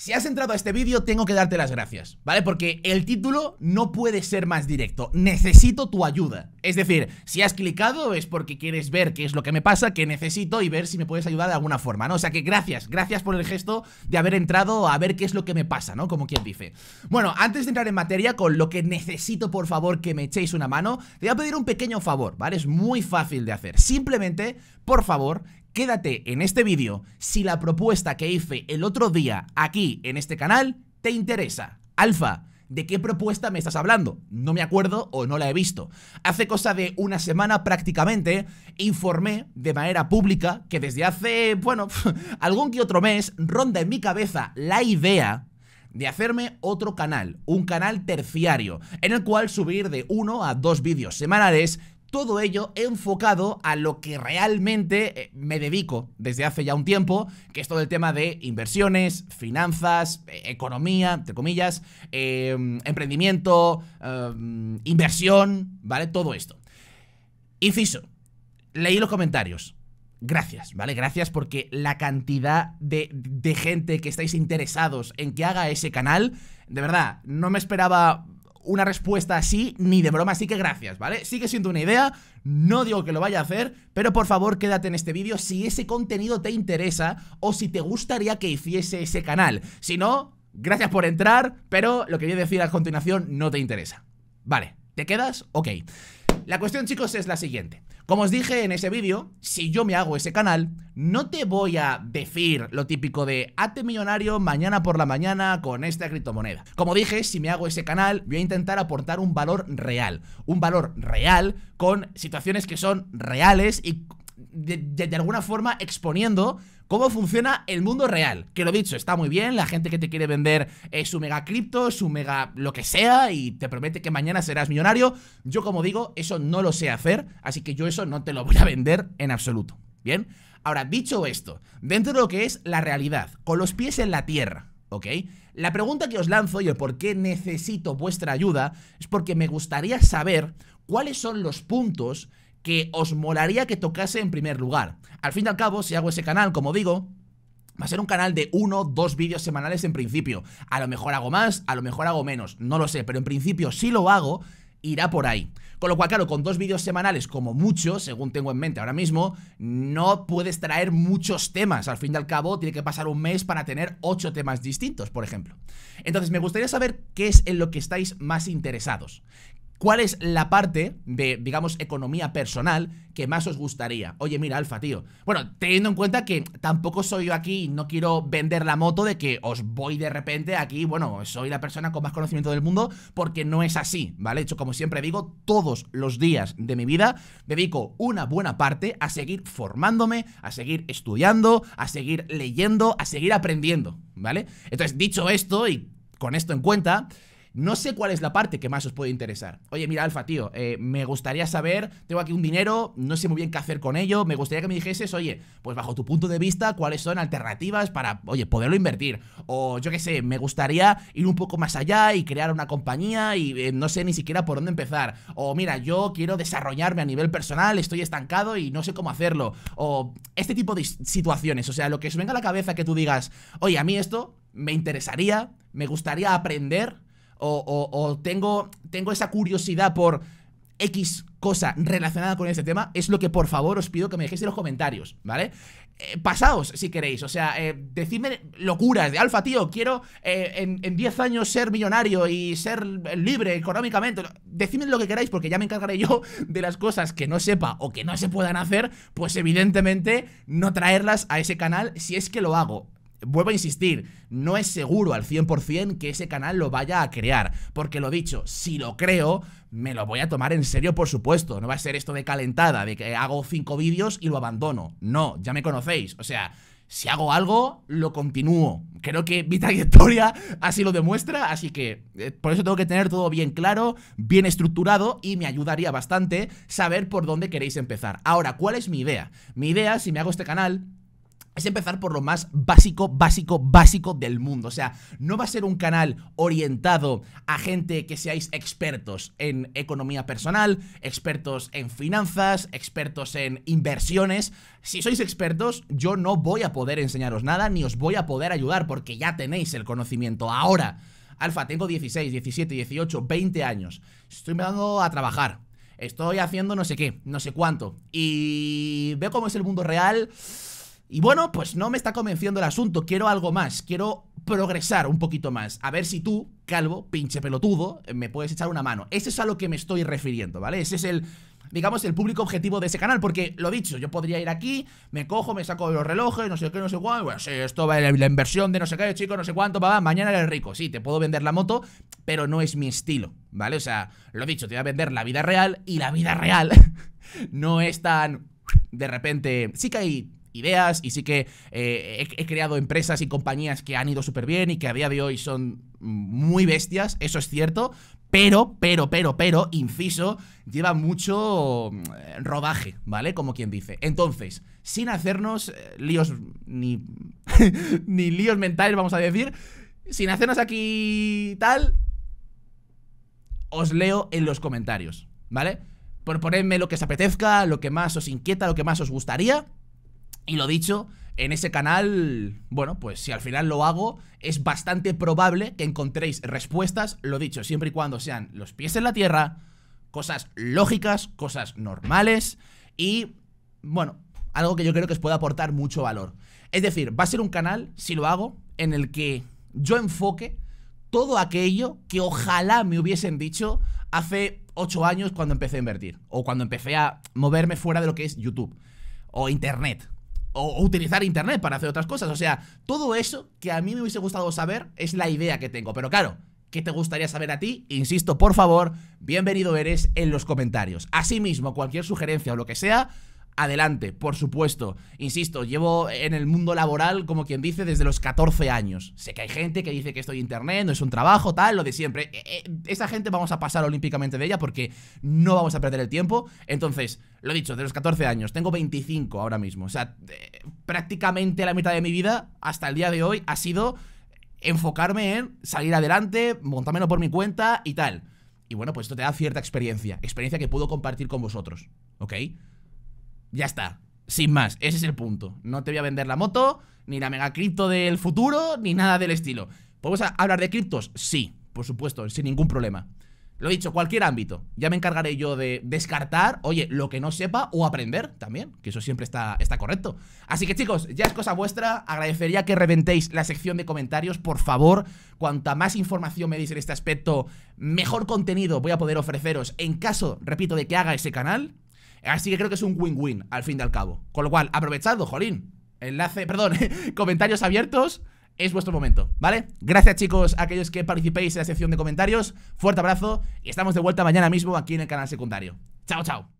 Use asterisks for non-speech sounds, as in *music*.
Si has entrado a este vídeo, tengo que darte las gracias, ¿vale? Porque el título no puede ser más directo. Necesito tu ayuda. Es decir, si has clicado es porque quieres ver qué es lo que me pasa, que necesito y ver si me puedes ayudar de alguna forma, ¿no? O sea que gracias, gracias por el gesto de haber entrado a ver qué es lo que me pasa, ¿no? Como quien dice. Bueno, antes de entrar en materia con lo que necesito, por favor, que me echéis una mano, te voy a pedir un pequeño favor, ¿vale? Es muy fácil de hacer. Simplemente, por favor, Quédate en este vídeo si la propuesta que hice el otro día aquí en este canal te interesa. Alfa, ¿De qué propuesta me estás hablando? No me acuerdo o no la he visto. Hace cosa de una semana prácticamente informé de manera pública que desde hace, bueno, *laughs* algún que otro mes ronda en mi cabeza la idea de hacerme otro canal, un canal terciario, en el cual subir de uno a dos vídeos semanales todo ello enfocado a lo que realmente eh, me dedico desde hace ya un tiempo, que es todo el tema de inversiones, finanzas, eh, economía, entre comillas, em, emprendimiento, em, inversión, ¿vale? Todo esto. Inciso, leí los comentarios. Gracias, ¿vale? Gracias porque la cantidad de, de gente que estáis interesados en que haga ese canal, de verdad, no me esperaba una respuesta así, ni de broma, así que gracias, ¿vale? Sigue siendo una idea, no digo que lo vaya a hacer, pero por favor quédate en este vídeo si ese contenido te interesa o si te gustaría que hiciese ese canal. Si no, gracias por entrar, pero lo que voy a decir a continuación no te interesa. Vale, ¿te quedas? Ok. La cuestión, chicos, es la siguiente. Como os dije en ese vídeo, si yo me hago ese canal, no te voy a decir lo típico de hate millonario mañana por la mañana con esta criptomoneda. Como dije, si me hago ese canal, voy a intentar aportar un valor real. Un valor real con situaciones que son reales y de, alguna forma exponiendo cómo funciona el mundo real. Que lo dicho, está muy bien, la gente que te quiere vender eh, su mega cripto, su mega lo que sea, y te promete que mañana serás millonario. Yo, como digo, eso no lo sé hacer, así que yo eso no te lo voy a vender en absoluto. ¿Bien? Ahora, dicho esto, dentro de lo que es la realidad, con los pies en la tierra, ¿ok? La pregunta que os lanzo y el por qué necesito vuestra ayuda es porque me gustaría saber cuáles son los puntos que os molaría que tocase en primer lugar. Al fin y al cabo, si hago ese canal, como digo, Va a ser un canal de uno, dos vídeos semanales en principio. A lo mejor hago más, a lo mejor hago menos, no lo sé, pero en principio si lo hago, irá por ahí. Con lo cual, claro, con dos vídeos semanales como mucho, según tengo en mente ahora mismo, no puedes traer muchos temas. Al fin y al cabo, tiene que pasar un mes para tener ocho temas distintos, por ejemplo. Entonces, me gustaría saber qué es en lo que estáis más interesados. ¿Cuál es la parte de, digamos, economía personal que más os gustaría? Oye, mira, Alfa, tío. Bueno, teniendo en cuenta que tampoco soy yo aquí y no quiero vender la moto de que os voy de repente aquí, bueno, soy la persona con más conocimiento del mundo, porque no es así, ¿vale? De hecho, como siempre digo, todos los días de mi vida dedico una buena parte a seguir formándome, a seguir estudiando, a seguir leyendo, a seguir aprendiendo, ¿vale? Entonces, dicho esto y con esto en cuenta, no sé cuál es la parte que más os puede interesar. Oye, mira, Alfa, tío, eh, me gustaría saber, tengo aquí un dinero, no sé muy bien qué hacer con ello, me gustaría que me dijeses, oye, pues bajo tu punto de vista, cuáles son alternativas para, oye, poderlo invertir. O yo qué sé, me gustaría ir un poco más allá y crear una compañía y eh, no sé ni siquiera por dónde empezar. O mira, yo quiero desarrollarme a nivel personal, estoy estancado y no sé cómo hacerlo. O este tipo de situaciones, o sea, lo que os venga a la cabeza que tú digas, oye, a mí esto me interesaría, me gustaría aprender o, tengo, tengo esa curiosidad por X cosa relacionada con este tema, es lo que por favor os pido que me dejéis en los comentarios, ¿vale? pasados eh, pasaos si queréis, o sea, eh, decidme locuras de alfa, tío, quiero eh, en 10 años ser millonario y ser libre económicamente, decidme lo que queráis porque ya me encargaré yo de las cosas que no sepa o que no se puedan hacer, pues evidentemente no traerlas a ese canal si es que lo hago vuelvo a insistir, no es seguro al 100% que ese canal lo vaya a crear. Porque lo dicho, si lo creo, me lo voy a tomar en serio, por supuesto. No va a ser esto de calentada, de que hago cinco vídeos y lo abandono. No, ya me conocéis. O sea, si hago algo, lo continúo. Creo que mi *laughs* trayectoria así lo demuestra, así que eh, por eso tengo que tener todo bien claro, bien estructurado y me ayudaría bastante saber por dónde queréis empezar. Ahora, ¿cuál es mi idea? Mi idea, si me hago este canal, es empezar por lo más básico, básico, básico del mundo. O sea, no va a ser un canal orientado a gente que seáis expertos en economía personal, expertos en finanzas, expertos en inversiones. Si sois expertos, yo no voy a poder enseñaros nada ni os voy a poder ayudar porque ya tenéis el conocimiento. Ahora, Alfa, tengo 16, 17, 18, 20 años. Estoy empezando a trabajar. Estoy haciendo no sé qué, no sé cuánto. Y veo cómo es el mundo real. Y bueno, pues no me está convenciendo el asunto, quiero algo más, quiero progresar un poquito más. A ver si tú, calvo, pinche pelotudo, me puedes echar una mano. Ese es a lo que me estoy refiriendo, ¿vale? Ese es el, digamos, el público objetivo de ese canal. Porque, lo dicho, yo podría ir aquí, me cojo, me saco los relojes, no sé qué, no sé cuánto Bueno, sí, esto va la inversión de no sé qué, chico, no sé cuánto, va, mañana eres rico. Sí, te puedo vender la moto, pero no es mi estilo, ¿vale? O sea, lo dicho, te voy a vender la vida real y la vida real *laughs* no es tan... De repente, sí que hay ideas y sí que eh, he, creado empresas y compañías que han ido súper bien y que a día de hoy son muy bestias, eso es cierto, pero, pero, pero, pero, inciso, lleva mucho mm, rodaje, ¿vale? Como quien dice. Entonces, sin hacernos eh, líos ni, *laughs* ni líos mentales, vamos a decir, sin hacernos aquí tal, os leo en los comentarios, ¿vale? Por ponerme lo que os apetezca, lo que más os inquieta, lo que más os gustaría. Y lo dicho, en ese canal, bueno, pues si al final lo hago, es bastante probable que encontréis respuestas, lo dicho, siempre y cuando sean los pies en la tierra, cosas lógicas, cosas normales y, bueno, algo que yo creo que os pueda aportar mucho valor. Es decir, va a ser un canal, si lo hago, en el que yo enfoque todo aquello que ojalá me hubiesen dicho hace 8 años cuando empecé a invertir o cuando empecé a moverme fuera de lo que es YouTube o Internet o utilizar internet para hacer otras cosas. O sea, todo eso que a mí me hubiese gustado saber es la idea que tengo. Pero claro, ¿qué te gustaría saber a ti? Insisto, por favor, bienvenido eres en los comentarios. Asimismo, cualquier sugerencia o lo que sea, adelante, por supuesto. Insisto, llevo en el mundo laboral, como quien dice, desde los 14 años. Sé que hay gente que dice que estoy en internet, no es un trabajo, tal, lo de siempre. Eh, eh, esa gente vamos a pasar olímpicamente de ella porque no vamos a perder el tiempo. Entonces, lo dicho, de los 14 años, tengo 25 ahora mismo. O sea, eh, prácticamente la mitad de mi vida, hasta el día de hoy, ha sido enfocarme en salir adelante, montármelo por mi cuenta y tal. Y bueno, pues esto te da cierta experiencia, experiencia que puedo compartir con vosotros, ¿ok? Ya está. Sin más, ese es el punto. No te voy a vender la moto, ni la mega del futuro, ni nada del estilo. ¿Podemos hablar de criptos? Sí, por supuesto, sin ningún problema. Lo he dicho, cualquier ámbito. Ya me encargaré yo de descartar, oye, lo que no sepa o aprender también, que eso siempre está, está correcto. Así que chicos, ya es cosa vuestra. Agradecería que reventéis la sección de comentarios, por favor. Cuanta más información me deis en este aspecto, mejor contenido voy a poder ofreceros en caso, repito, de que haga ese canal. Así que creo que es un win-win, al fin y al cabo. Con lo cual, aprovechadlo, jolín. Enlace, *laughs* perdón, comentarios abiertos es vuestro momento, ¿vale? Gracias chicos a aquellos que participéis en la sección de comentarios. Fuerte abrazo y estamos de vuelta mañana mismo aquí en el canal secundario. Chao, chao.